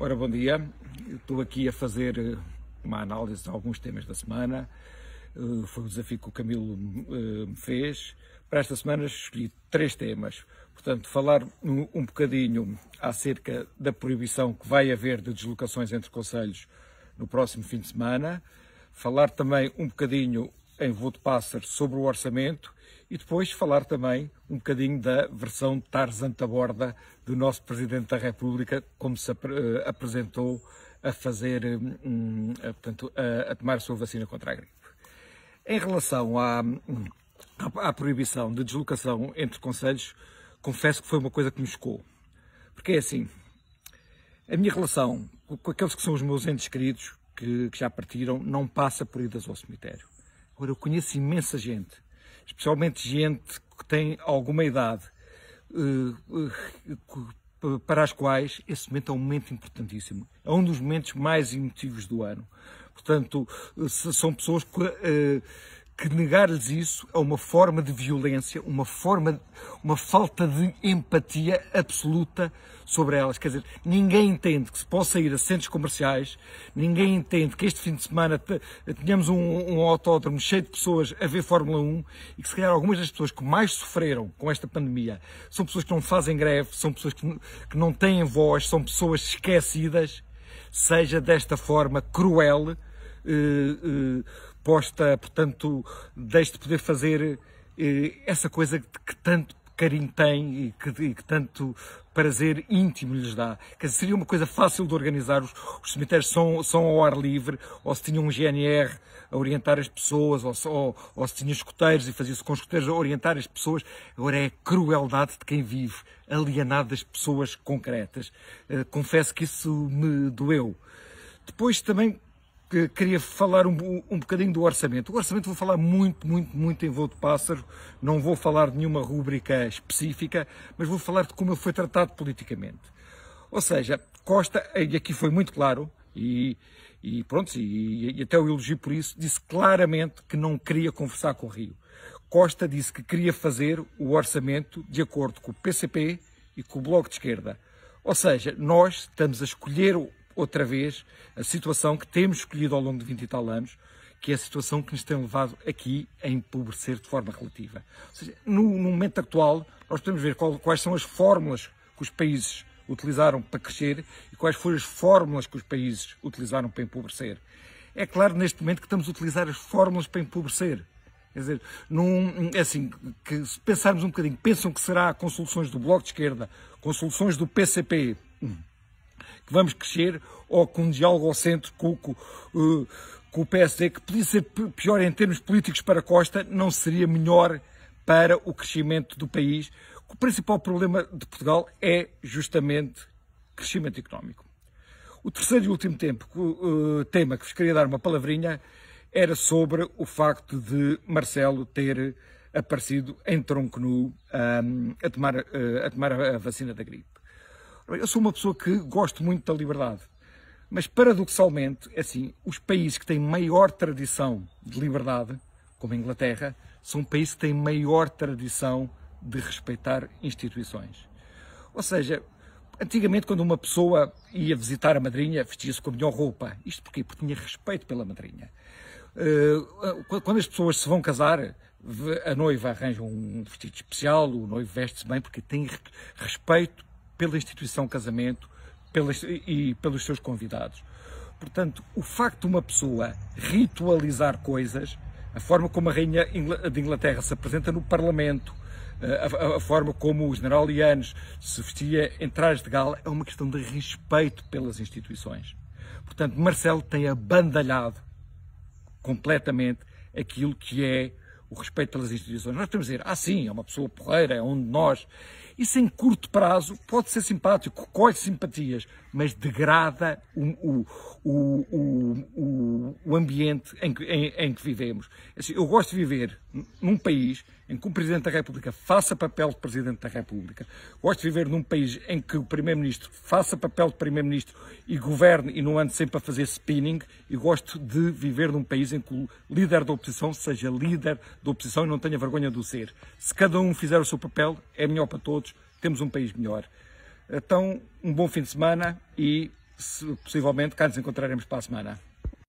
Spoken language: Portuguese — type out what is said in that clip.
Ora, bom dia. Eu estou aqui a fazer eh, uma análise de alguns temas da semana. Eh, foi um desafio que o Camilo me eh, fez. Para esta semana escolhi três temas. Portanto, falar um bocadinho acerca da proibição que vai haver de deslocações entre conselhos no próximo fim de semana. Falar também um bocadinho em voo de pássaro sobre o orçamento e depois falar também um bocadinho da versão Tarzan da Borda do nosso Presidente da República, como se ap eh, apresentou a fazer, eh, um, a, portanto, a, a, tomar a sua vacina contra a gripe. Em relação à, à, à proibição de deslocação entre conselhos, confesso que foi uma coisa que me chocou. Porque é assim, a minha relação com aqueles que são os meus entes queridos, que, que já partiram, não passa por idas ao cemitério. Agora, eu conheço imensa gente especialmente gente que tem alguma idade, eh, eh, para as quais esse momento é um momento importantíssimo. É um dos momentos mais emotivos do ano. Portanto, eh, são pessoas que que negar-lhes isso é uma forma de violência, uma forma, uma falta de empatia absoluta sobre elas. Quer dizer, ninguém entende que se possa ir a centros comerciais, ninguém entende que este fim de semana tenhamos um, um autódromo cheio de pessoas a ver Fórmula 1 e que se calhar algumas das pessoas que mais sofreram com esta pandemia são pessoas que não fazem greve, são pessoas que, que não têm voz, são pessoas esquecidas, seja desta forma cruel eh, eh, posta, portanto, deixe de poder fazer eh, essa coisa que tanto carinho tem e que, e que, tanto prazer íntimo lhes dá. Quer dizer, seria uma coisa fácil de organizar. Os, os cemitérios são, são ao ar livre, ou se tinha um GNR a orientar as pessoas, ou, ou, ou se tinha escuteiros e fazia-se com escuteiros a orientar as pessoas. Agora é a crueldade de quem vive, alienado das pessoas concretas. Eh, confesso que isso me doeu. Depois também que queria falar um, um bocadinho do orçamento. O orçamento vou falar muito, muito, muito em voo de pássaro, não vou falar de nenhuma rúbrica específica, mas vou falar de como ele foi tratado politicamente. Ou seja, Costa, e aqui foi muito claro, e, e pronto, e, e até o elogio por isso, disse claramente que não queria conversar com o Rio. Costa disse que queria fazer o orçamento de acordo com o PCP e com o Bloco de Esquerda. Ou seja, nós estamos a escolher outra vez a situação que temos escolhido ao longo de 20 e tal anos, que é a situação que nos tem levado aqui a empobrecer de forma relativa. Ou seja, no, no momento atual, nós podemos ver qual, quais são as fórmulas que os países utilizaram para crescer e quais foram as fórmulas que os países utilizaram para empobrecer. É claro, neste momento, que estamos a utilizar as fórmulas para empobrecer. Quer dizer, num, é assim, que se pensarmos um bocadinho, pensam que será com soluções do Bloco de Esquerda, com soluções do PCP, hum que vamos crescer, ou com um diálogo ao centro, com, com, eh, com o PSD, que podia ser pior em termos políticos para a Costa, não seria melhor para o crescimento do país. O principal problema de Portugal é justamente crescimento económico. O terceiro e último tempo, eh, tema que vos queria dar uma palavrinha era sobre o facto de Marcelo ter aparecido em tronco nu um, ehm, a, tomar, eh, a tomar a vacina da gripe. Eu sou uma pessoa que gosto muito da liberdade, mas paradoxalmente, é assim, os países que têm maior tradição de liberdade, como a Inglaterra, são países que têm maior tradição de respeitar instituições. Ou seja, antigamente quando uma pessoa ia visitar a madrinha, vestia-se com a melhor roupa. Isto porquê? Porque tinha respeito pela madrinha. Eh, quando as pessoas se vão casar, a noiva arranja um vestido especial, o noivo veste-se bem porque tem respeito pela instituição casamento pelas, e pelos seus convidados. Portanto, o facto de uma pessoa ritualizar coisas, a forma como a Rainha de Inglaterra se apresenta no Parlamento, eh, a, a, a, forma como o general Lianes se vestia em trajes de gala é uma questão de respeito pelas instituições. Portanto, Marcelo tem abandalhado completamente aquilo que é o respeito pelas instituições. Nós temos de dizer, ah, sim, é uma pessoa porreira, é um de nós. Isso em curto prazo pode ser simpático, colhe simpatias, mas degrada o, o, o, o ambiente em que, em, em que vivemos. É assim, eu gosto de viver num país em que o Presidente da República faça papel de Presidente da República. Gosto de viver num país em que o Primeiro-Ministro faça papel de Primeiro-Ministro e governe e não ande sempre a fazer spinning. E gosto de viver num país em que o líder da oposição seja líder da oposição e não tenha vergonha do ser. Se cada um fizer o seu papel, é melhor para todos, temos um país melhor. Então, um bom fim de semana e, se, possivelmente, cá nos encontraremos para a semana.